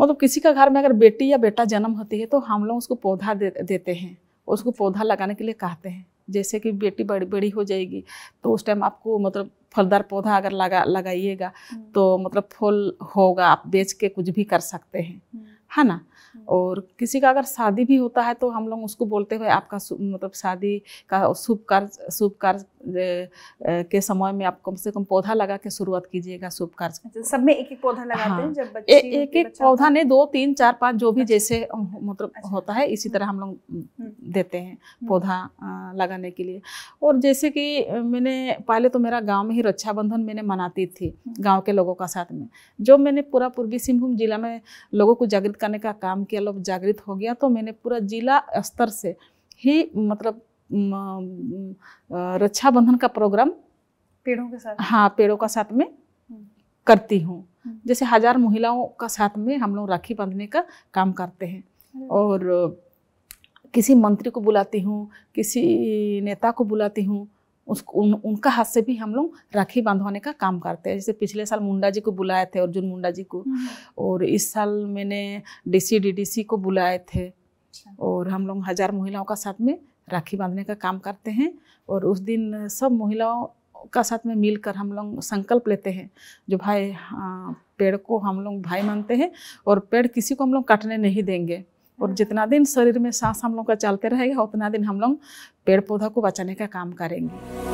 मतलब किसी का घर में अगर बेटी या बेटा जन्म होती है तो हम लोग उसको पौधा दे, देते हैं उसको पौधा लगाने के लिए कहते हैं जैसे कि बेटी बड़ी बड़ी हो जाएगी तो उस टाइम आपको मतलब फलदार पौधा अगर लगा लगाइएगा हम्म। तो मतलब फूल होगा आप बेच के कुछ भी कर सकते हैं हम्म। है ना हम्म। और किसी का अगर शादी भी होता है तो हम लोग उसको बोलते हुए आपका मतलब शादी का शुभ कार्य शुभ कार्य के समय में आप कम से कम पौधा लगा के शुरुआत कीजिएगा शुभ कार्य अच्छा, सब में एक एक पौधा लगाते हाँ, हैं जब बच्चे ए, एक एक पौधा ने दो तीन चार पांच जो भी अच्छा। जैसे मतलब अच्छा, होता है इसी हम्म। तरह हम लोग हम्म। देते हैं हम्म। पौधा लगाने के लिए और जैसे कि मैंने पहले तो मेरा गांव में ही रक्षाबंधन मैंने मनाती थी गाँव के लोगों का साथ में जो मैंने पूरा पूर्वी सिंहभूम जिला में लोगों को जागृत करने का काम किया लोग जागृत हो गया तो मैंने पूरा जिला स्तर से ही मतलब रक्षाबंधन का प्रोग्राम पेड़ों के साथ हाँ पेड़ों का साथ में हम्म। करती हूँ हम्म। जैसे हजार महिलाओं का साथ में हम लोग राखी बांधने का काम करते हैं और किसी मंत्री को बुलाती हूँ किसी नेता को बुलाती हूँ उसको उन, उनका हाथ से भी हम लोग राखी बांधवाने का काम करते हैं जैसे पिछले साल मुंडा जी को बुलाए थे अर्जुन मुंडा जी को हम्म। और इस साल मैंने डीसी डीडीसी को बुलाए थे अच्छा। और हम लोग हजार महिलाओं का साथ में राखी बांधने का काम करते हैं और उस दिन सब महिलाओं का साथ में मिलकर हम लोग संकल्प लेते हैं जो भाई हाँ, पेड़ को हम लोग भाई मानते हैं और पेड़ किसी को हम लोग काटने नहीं देंगे और हाँ। जितना दिन शरीर में सांस हम लोग का चलते रहेगा उतना दिन हम लोग पेड़ पौधा को बचाने का काम करेंगे